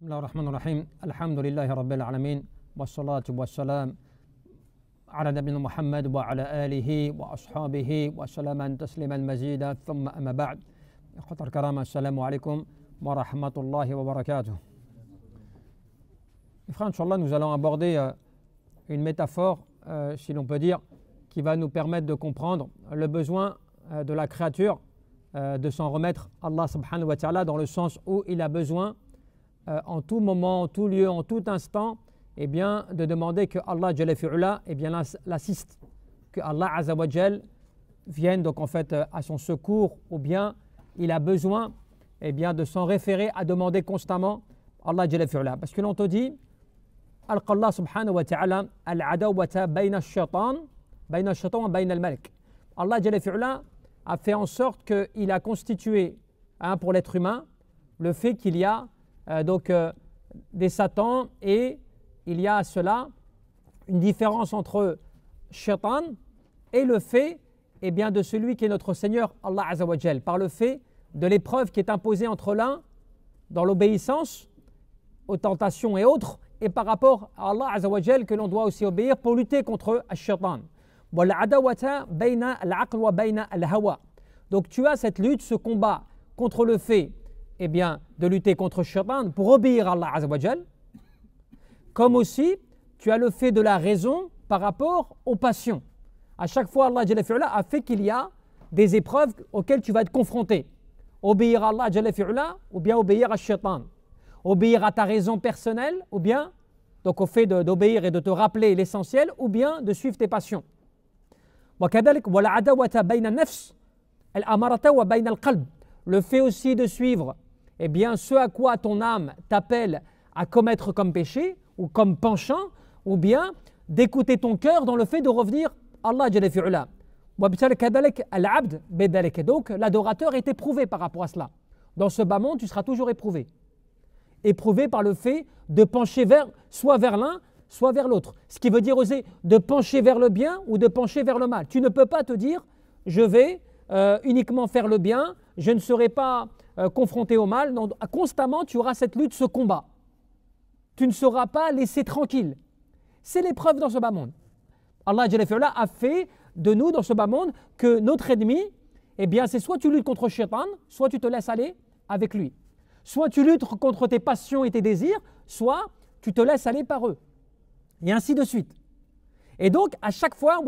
بسم الله الرحمن الرحيم الحمد لله رب العالمين والصلاة والسلام على نبينا محمد وعلى آله وأصحابه وسلم تسليما مزيدا ثم أما بعد أخوة الكرام السلام عليكم ورحمة الله وبركاته Frères, Inch'Allah, nous allons aborder une métaphore, si l'on peut dire, qui va nous permettre de comprendre le besoin de la créature de s'en remettre à Allah subhanahu wa ta'ala dans le sens où il a besoin Euh, en tout moment, en tout lieu, en tout instant, eh bien, de demander que Allah eh bien, l'assiste, que Allah Azawajal vienne donc en fait euh, à son secours, ou bien il a besoin eh bien, de s'en référer à demander constamment Allah Parce que l'on te dit, Allah subhanahu wa ta'ala al a fait en sorte qu'il a constitué hein, pour l'être humain le fait qu'il y a euh, donc euh, des satans et il y a à cela une différence entre shaitan et le fait et eh bien, de celui qui est notre Seigneur Allah Azawajal, par le fait de l'épreuve qui est imposée entre l'un dans l'obéissance aux tentations et autres, et par rapport à Allah Azawajal que l'on doit aussi obéir pour lutter contre shaitan. Donc tu as cette lutte, ce combat contre le fait eh bien, de lutter contre Shaitan pour obéir à Allah Azzawajal, comme aussi tu as le fait de la raison par rapport aux passions. À chaque fois, Allah a fait qu'il y a des épreuves auxquelles tu vas être confronté. Obéir à Allah ou bien obéir à Shaitan. Obéir à ta raison personnelle ou bien donc au fait d'obéir et de te rappeler l'essentiel ou bien de suivre tes passions. Le fait aussi de suivre eh bien, ce à quoi ton âme t'appelle à commettre comme péché ou comme penchant, ou bien d'écouter ton cœur dans le fait de revenir à Allah. Donc, l'adorateur est éprouvé par rapport à cela. Dans ce bas monde, tu seras toujours éprouvé. Éprouvé par le fait de pencher vers, soit vers l'un, soit vers l'autre. Ce qui veut dire oser de pencher vers le bien ou de pencher vers le mal. Tu ne peux pas te dire, je vais euh, uniquement faire le bien, je ne serai pas euh, confronté au mal. constamment, tu auras cette lutte, ce combat. Tu ne seras pas laissé tranquille. C'est l'épreuve dans ce bas monde. Allah a fait de nous dans ce bas monde que notre ennemi, eh bien, c'est soit tu luttes contre Shaitan, soit tu te laisses aller avec lui. Soit tu luttes contre tes passions et tes désirs, soit tu te laisses aller par eux. Et ainsi de suite. Et donc, à chaque fois,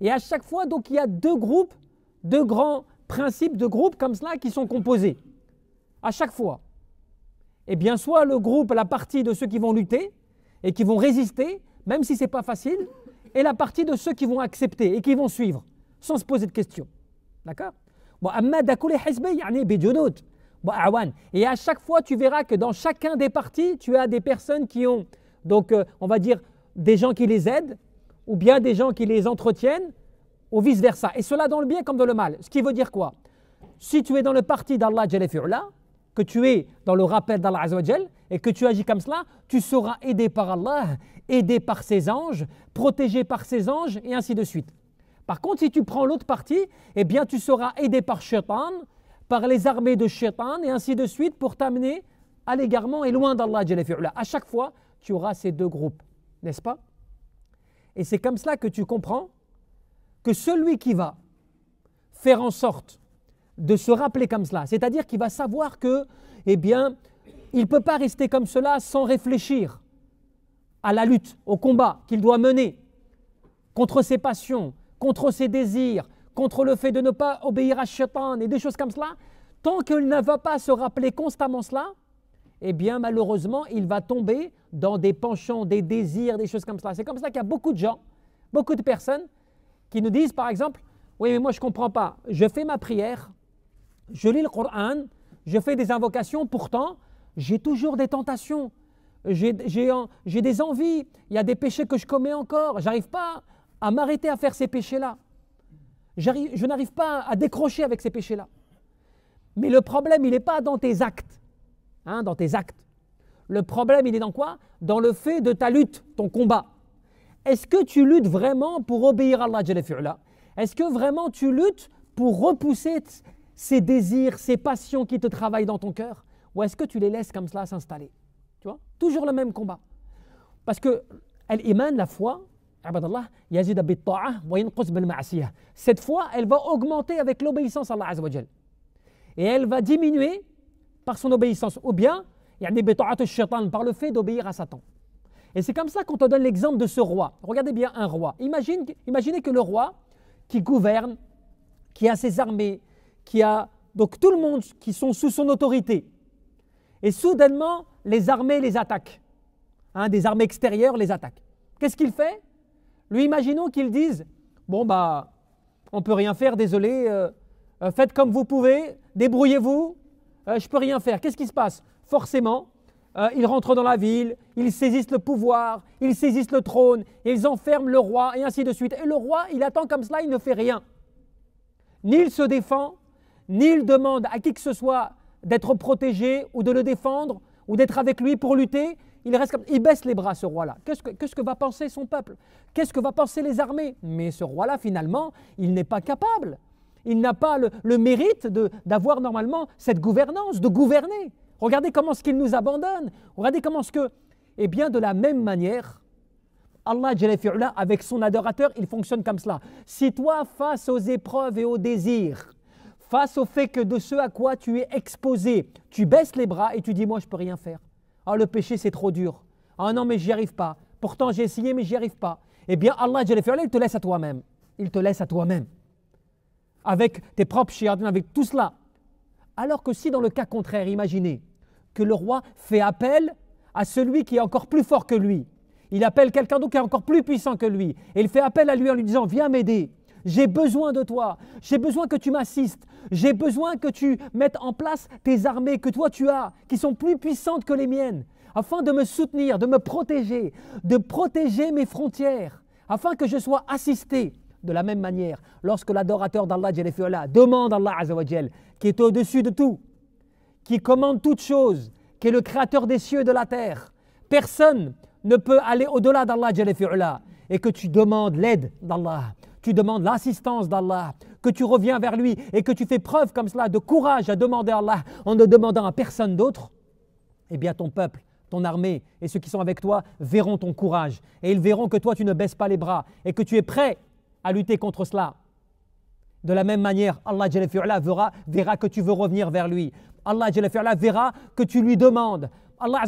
et à chaque fois, donc, il y a deux groupes deux grands principes de groupes comme cela qui sont composés à chaque fois. Et eh bien, soit le groupe, la partie de ceux qui vont lutter et qui vont résister, même si ce n'est pas facile, et la partie de ceux qui vont accepter et qui vont suivre, sans se poser de questions. D'accord et à chaque fois, tu verras que dans chacun des partis, tu as des personnes qui ont, donc, euh, on va dire, des gens qui les aident, ou bien des gens qui les entretiennent, ou vice-versa. Et cela dans le bien comme dans le mal. Ce qui veut dire quoi Si tu es dans le parti d'Allah, que tu es dans le rappel d'Allah et que tu agis comme cela, tu seras aidé par Allah, aidé par ses anges, protégé par ses anges et ainsi de suite. Par contre, si tu prends l'autre partie, eh bien tu seras aidé par Shaitan, par les armées de Shaitan et ainsi de suite pour t'amener à l'égarement et loin d'Allah. À chaque fois, tu auras ces deux groupes, n'est-ce pas Et c'est comme cela que tu comprends que celui qui va faire en sorte de se rappeler comme cela, c'est-à-dire qu'il va savoir que, eh bien, il ne peut pas rester comme cela sans réfléchir à la lutte, au combat qu'il doit mener contre ses passions, contre ses désirs, contre le fait de ne pas obéir à Satan et des choses comme cela, tant qu'il ne va pas se rappeler constamment cela, eh bien malheureusement, il va tomber dans des penchants, des désirs, des choses comme cela. C'est comme ça qu'il y a beaucoup de gens, beaucoup de personnes qui nous disent par exemple, oui mais moi je ne comprends pas, je fais ma prière, je lis le Coran, je fais des invocations, pourtant j'ai toujours des tentations, j'ai des envies, il y a des péchés que je commets encore, j'arrive pas à m'arrêter à faire ces péchés-là. Je n'arrive pas à décrocher avec ces péchés-là. Mais le problème, il n'est pas dans tes actes. Hein, dans tes actes. Le problème, il est dans quoi Dans le fait de ta lutte, ton combat. Est-ce que tu luttes vraiment pour obéir à Allah Est-ce que vraiment tu luttes pour repousser ces désirs, ces passions qui te travaillent dans ton cœur Ou est-ce que tu les laisses comme cela s'installer Tu vois Toujours le même combat. Parce que émane la foi, cette foi, elle va augmenter avec l'obéissance à Allah Et elle va diminuer par son obéissance. Ou bien, par le fait d'obéir à Satan. Et c'est comme ça qu'on te donne l'exemple de ce roi. Regardez bien un roi. imaginez que le roi qui gouverne, qui a ses armées, qui a donc tout le monde qui sont sous son autorité. Et soudainement, les armées les attaquent. Hein, des armées extérieures les attaquent. Qu'est-ce qu'il fait Lui, imaginons qu'il dise Bon, bah, on ne peut rien faire, désolé, euh, euh, faites comme vous pouvez, débrouillez-vous, euh, je ne peux rien faire. Qu'est-ce qui se passe Forcément, euh, ils rentrent dans la ville, ils saisissent le pouvoir, ils saisissent le trône, ils enferment le roi, et ainsi de suite. Et le roi, il attend comme cela, il ne fait rien. Ni il se défend, ni il demande à qui que ce soit d'être protégé ou de le défendre ou d'être avec lui pour lutter. Il reste comme... il baisse les bras ce roi-là. Qu'est-ce que, va penser son peuple Qu'est-ce que va penser les armées Mais ce roi-là, finalement, il n'est pas capable. Il n'a pas le, mérite d'avoir normalement cette gouvernance, de gouverner. Regardez comment ce qu'il nous abandonne. Regardez comment ce que, eh bien, de la même manière, Allah, avec son adorateur, il fonctionne comme cela. Si toi, face aux épreuves et aux désirs, face au fait que de ce à quoi tu es exposé, tu baisses les bras et tu dis, moi, je peux rien faire. Ah, le péché, c'est trop dur. Ah non, mais j'y arrive pas. Pourtant, j'ai essayé, mais j'y arrive pas. Eh bien, Allah, il te laisse à toi-même. Il te laisse à toi-même. Avec tes propres chiens, avec tout cela. Alors que si dans le cas contraire, imaginez, que le roi fait appel à celui qui est encore plus fort que lui. Il appelle quelqu'un d'autre qui est encore plus puissant que lui. Et il fait appel à lui en lui disant, viens m'aider. J'ai besoin de toi. J'ai besoin que tu m'assistes. J'ai besoin que tu mettes en place tes armées que toi tu as, qui sont plus puissantes que les miennes, afin de me soutenir, de me protéger, de protéger mes frontières, afin que je sois assisté. De la même manière, lorsque l'adorateur d'Allah demande à Allah qui est au-dessus de tout, qui commande toutes choses, qui est le créateur des cieux et de la terre. Personne ne peut aller au-delà d'Allah et que tu demandes l'aide d'Allah, tu demandes l'assistance d'Allah, que tu reviens vers lui et que tu fais preuve comme cela de courage à demander à Allah en ne demandant à personne d'autre, eh bien ton peuple, ton armée et ceux qui sont avec toi verront ton courage et ils verront que toi tu ne baisses pas les bras et que tu es prêt à lutter contre cela. De la même manière, Allah verra, verra que tu veux revenir vers lui. Allah verra que tu lui demandes. Allah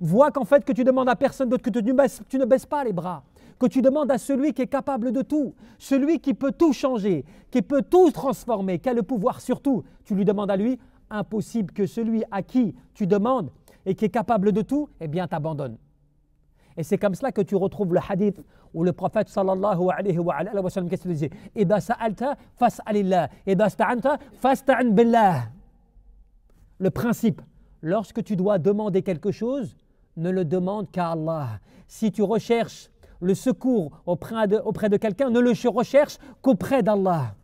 voit qu'en fait que tu demandes à personne d'autre que tu ne, baisses, pas les bras que tu demandes à celui qui est capable de tout, celui qui peut tout changer, qui peut tout transformer, qui a le pouvoir sur tout. Tu lui demandes à lui, impossible que celui à qui tu demandes et qui est capable de tout, eh bien t'abandonne. Et c'est comme cela que tu retrouves le hadith où le prophète sallallahu alayhi wa, sallam qu'est-ce qu'il eh ben, eh ben, fasta'an billah » Le principe, lorsque tu dois demander quelque chose, ne le demande qu'à Allah. Si tu recherches le secours auprès de, quelqu'un, ne le recherche qu'auprès d'Allah.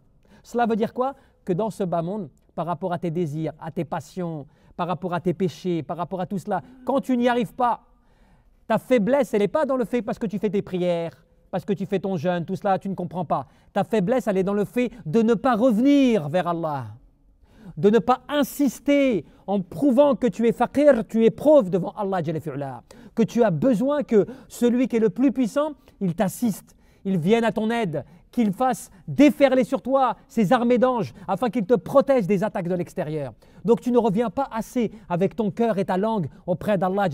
Cela veut dire quoi Que dans ce bas monde, par rapport à tes désirs, à tes passions, par rapport à tes péchés, par rapport à tout cela, quand tu n'y arrives pas, ta faiblesse, elle n'est pas dans le fait parce que tu fais tes prières, parce que tu fais ton jeûne, tout cela, tu ne comprends pas. Ta faiblesse, elle est dans le fait de ne pas revenir vers Allah de ne pas insister en prouvant que tu es fakir, tu es devant Allah, que tu as besoin que celui qui est le plus puissant, il t'assiste, il vienne à ton aide, qu'il fasse déferler sur toi ses armées d'anges, afin qu'il te protège des attaques de l'extérieur. Donc tu ne reviens pas assez avec ton cœur et ta langue auprès d'Allah,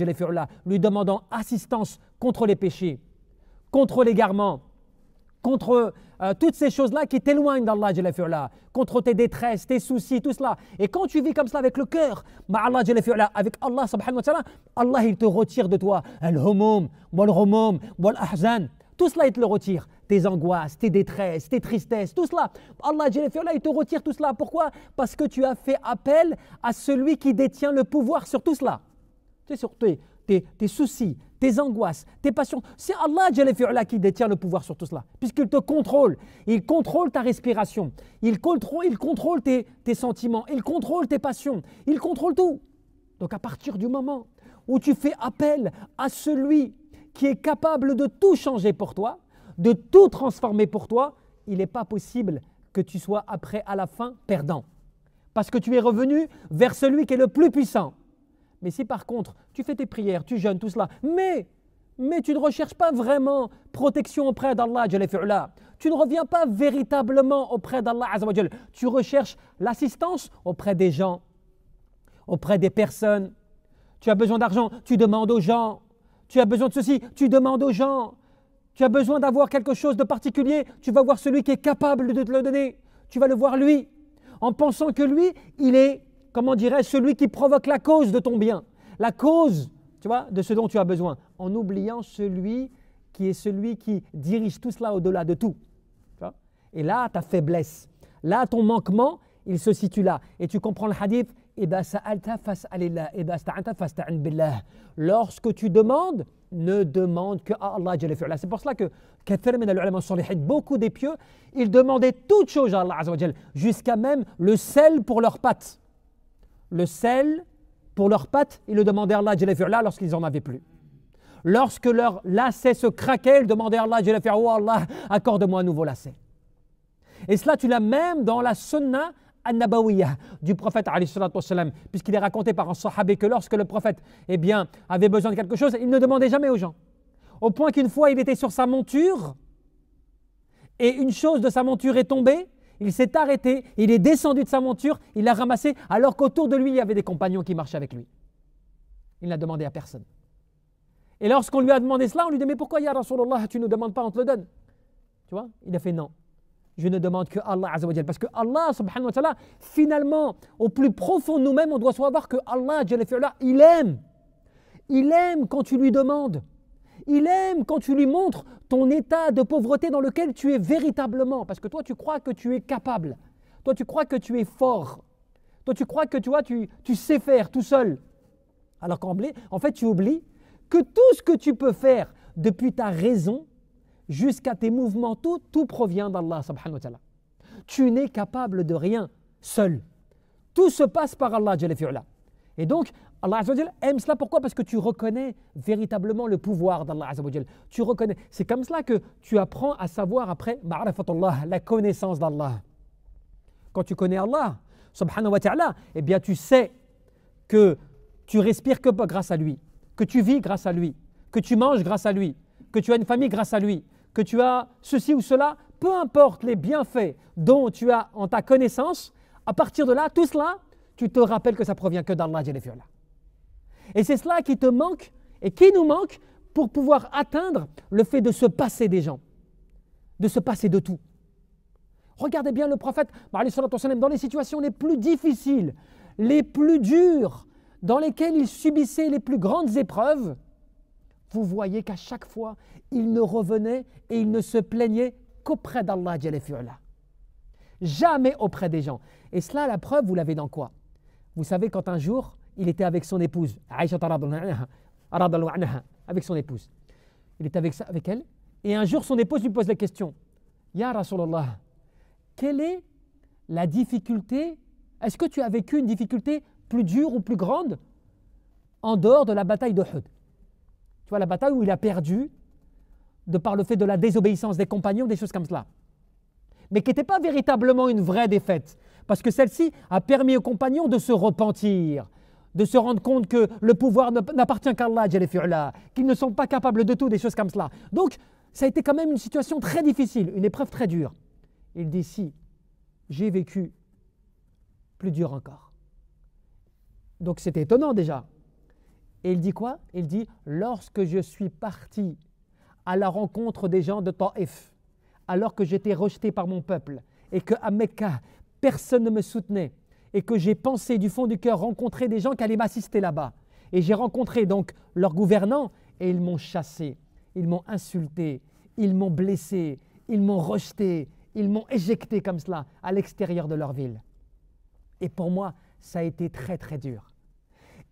lui demandant assistance contre les péchés, contre l'égarement contre euh, toutes ces choses-là qui t'éloignent d'Allah, contre tes détresses, tes soucis, tout cela. Et quand tu vis comme cela avec le cœur, avec Allah, Allah, il te retire de toi. Tout cela, il te le retire. Tes angoisses, tes détresses, tes tristesses, tout cela. Allah, il te retire tout cela. Pourquoi Parce que tu as fait appel à celui qui détient le pouvoir sur tout cela. Tu sur tes, tes, tes soucis, tes angoisses, tes passions. C'est Allah qui détient le pouvoir sur tout cela, puisqu'il te contrôle. Il contrôle ta respiration, il contrôle, il contrôle tes, tes sentiments, il contrôle tes passions, il contrôle tout. Donc à partir du moment où tu fais appel à celui qui est capable de tout changer pour toi, de tout transformer pour toi, il n'est pas possible que tu sois après à la fin perdant. Parce que tu es revenu vers celui qui est le plus puissant. Mais si par contre, tu fais tes prières, tu jeûnes, tout cela, mais, mais tu ne recherches pas vraiment protection auprès d'Allah, tu ne reviens pas véritablement auprès d'Allah, tu recherches l'assistance auprès des gens, auprès des personnes. Tu as besoin d'argent, tu demandes aux gens. Tu as besoin de ceci, tu demandes aux gens. Tu as besoin d'avoir quelque chose de particulier, tu vas voir celui qui est capable de te le donner. Tu vas le voir lui, en pensant que lui, il est comment dirais-je, celui qui provoque la cause de ton bien, la cause, tu vois, de ce dont tu as besoin, en oubliant celui qui est celui qui dirige tout cela au-delà de tout. Et là, ta faiblesse, là, ton manquement, il se situe là. Et tu comprends le hadith Lorsque tu demandes, ne demande que à Allah. C'est pour cela que beaucoup des pieux, ils demandaient toutes choses à Allah, jusqu'à même le sel pour leurs pattes le sel pour leurs pattes, ils le demandèrent demandaient à Allah lorsqu'ils n'en avaient plus. Lorsque leur lacet se craquait, ils demandèrent à Allah, oh Allah accorde-moi un nouveau lacet. Et cela, tu l'as même dans la sunna al du prophète puisqu'il est raconté par un sahabé que lorsque le prophète eh bien, avait besoin de quelque chose, il ne demandait jamais aux gens. Au point qu'une fois, il était sur sa monture et une chose de sa monture est tombée il s'est arrêté, il est descendu de sa monture, il l'a ramassé, alors qu'autour de lui, il y avait des compagnons qui marchaient avec lui. Il n'a demandé à personne. Et lorsqu'on lui a demandé cela, on lui dit Mais pourquoi, Ya Rasulallah, tu ne demandes pas, on te le donne Tu vois Il a fait Non. Je ne demande que Allah Azzawajal. Parce que Allah, subhanahu wa ta'ala, finalement, au plus profond de nous-mêmes, on doit savoir que Allah, il aime. Il aime quand tu lui demandes. Il aime quand tu lui montres ton état de pauvreté dans lequel tu es véritablement, parce que toi tu crois que tu es capable, toi tu crois que tu es fort, toi tu crois que tu, vois, tu, sais faire tout seul. Alors qu'en en fait tu oublies que tout ce que tu peux faire depuis ta raison jusqu'à tes mouvements, tout, tout provient d'Allah subhanahu Tu n'es capable de rien seul. Tout se passe par Allah. Et donc, Allah aime cela pourquoi Parce que tu reconnais véritablement le pouvoir d'Allah Tu reconnais. C'est comme cela que tu apprends à savoir après la connaissance d'Allah. Quand tu connais Allah, subhanahu wa ta'ala, eh bien tu sais que tu respires que grâce à lui, que tu vis grâce à lui, que tu manges grâce à lui, que tu as une famille grâce à lui, que tu as ceci ou cela, peu importe les bienfaits dont tu as en ta connaissance, à partir de là, tout cela, tu te rappelles que ça provient que d'Allah. Et c'est cela qui te manque et qui nous manque pour pouvoir atteindre le fait de se passer des gens, de se passer de tout. Regardez bien le prophète, dans les situations les plus difficiles, les plus dures, dans lesquelles il subissait les plus grandes épreuves, vous voyez qu'à chaque fois, il ne revenait et il ne se plaignait qu'auprès d'Allah. Jamais auprès des gens. Et cela, la preuve, vous l'avez dans quoi Vous savez, quand un jour, il était avec son épouse, avec son épouse. Il était avec, avec elle. Et un jour, son épouse lui pose la question Ya Rasulallah, quelle est la difficulté Est-ce que tu as vécu une difficulté plus dure ou plus grande en dehors de la bataille de Hud Tu vois, la bataille où il a perdu de par le fait de la désobéissance des compagnons, des choses comme cela. Mais qui n'était pas véritablement une vraie défaite, parce que celle-ci a permis aux compagnons de se repentir, de se rendre compte que le pouvoir n'appartient qu'à Allah, qu'ils ne sont pas capables de tout, des choses comme cela. Donc, ça a été quand même une situation très difficile, une épreuve très dure. Il dit si, j'ai vécu plus dur encore. Donc c'était étonnant déjà. Et il dit quoi Il dit lorsque je suis parti à la rencontre des gens de Taif, alors que j'étais rejeté par mon peuple et que à Mecca, personne ne me soutenait, et que j'ai pensé du fond du cœur rencontrer des gens qui allaient m'assister là-bas. Et j'ai rencontré donc leurs gouvernants et ils m'ont chassé, ils m'ont insulté, ils m'ont blessé, ils m'ont rejeté, ils m'ont éjecté comme cela à l'extérieur de leur ville. Et pour moi, ça a été très très dur.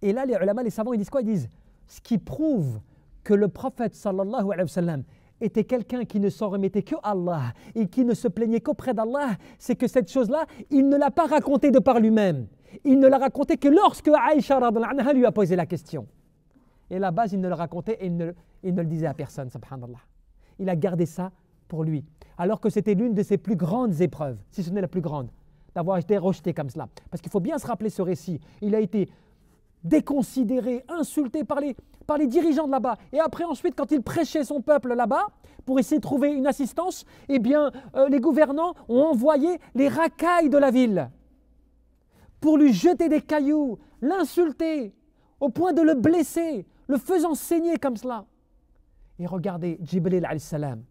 Et là, les ulama, les savants, ils disent quoi Ils disent ce qui prouve que le prophète sallallahu alayhi wa sallam, était quelqu'un qui ne s'en remettait que Allah et qui ne se plaignait qu'auprès d'Allah, c'est que cette chose-là, il ne l'a pas racontée de par lui-même. Il ne l'a racontée que lorsque Aïcha lui a posé la question. Et à la base, il ne le racontait et il ne, il ne le disait à personne, subhanallah. Il a gardé ça pour lui, alors que c'était l'une de ses plus grandes épreuves, si ce n'est la plus grande, d'avoir été rejeté comme cela. Parce qu'il faut bien se rappeler ce récit. Il a été déconsidéré, insulté par les, par les dirigeants de là-bas. Et après, ensuite, quand il prêchait son peuple là-bas, pour essayer de trouver une assistance, eh bien, euh, les gouvernants ont envoyé les racailles de la ville pour lui jeter des cailloux, l'insulter, au point de le blesser, le faisant saigner comme cela. Et regardez, Jibril salam,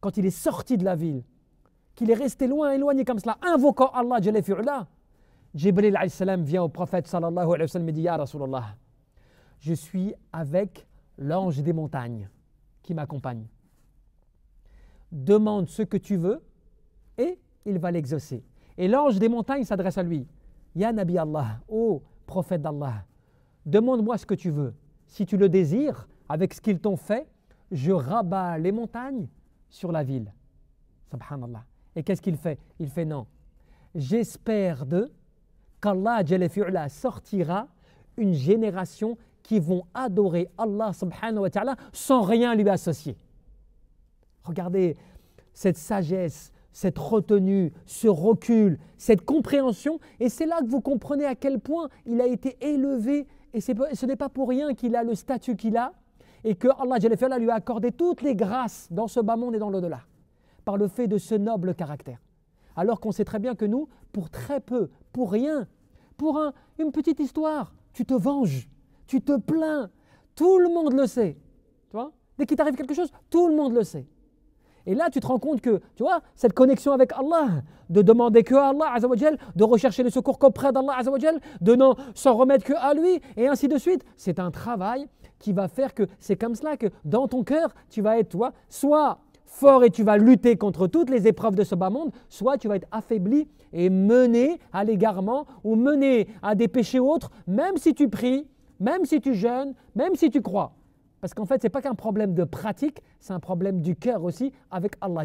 quand il est sorti de la ville, qu'il est resté loin, éloigné comme cela, invoquant Allah, Jibril vient au prophète sallallahu alayhi wa sallam et dit Ya Rasulallah, je suis avec l'ange des montagnes qui m'accompagne. Demande ce que tu veux et il va l'exaucer. Et l'ange des montagnes s'adresse à lui Ya Nabi Allah, ô prophète d'Allah, demande-moi ce que tu veux. Si tu le désires, avec ce qu'ils t'ont fait, je rabats les montagnes sur la ville. Subhanallah. Et qu'est-ce qu'il fait Il fait non. J'espère de qu'Allah sortira une génération qui vont adorer Allah subhanahu wa ta'ala sans rien lui associer. Regardez cette sagesse, cette retenue, ce recul, cette compréhension, et c'est là que vous comprenez à quel point il a été élevé, et ce n'est pas pour rien qu'il a le statut qu'il a, et que Allah lui a accordé toutes les grâces dans ce bas monde et dans l'au-delà, par le fait de ce noble caractère. Alors qu'on sait très bien que nous, pour très peu, pour rien, pour un, une petite histoire. Tu te venges, tu te plains. Tout le monde le sait. Tu vois Dès qu'il t'arrive quelque chose, tout le monde le sait. Et là, tu te rends compte que, tu vois, cette connexion avec Allah, de demander que à Allah, de rechercher le secours qu'auprès d'Allah, azawajal, de ne s'en remettre que à lui, et ainsi de suite, c'est un travail qui va faire que c'est comme cela que dans ton cœur, tu vas être, toi, soit fort et tu vas lutter contre toutes les épreuves de ce bas monde, soit tu vas être affaibli et mené à l'égarement ou mené à des péchés autres, même si tu pries, même si tu jeûnes, même si tu crois. Parce qu'en fait, ce n'est pas qu'un problème de pratique, c'est un problème du cœur aussi avec Allah.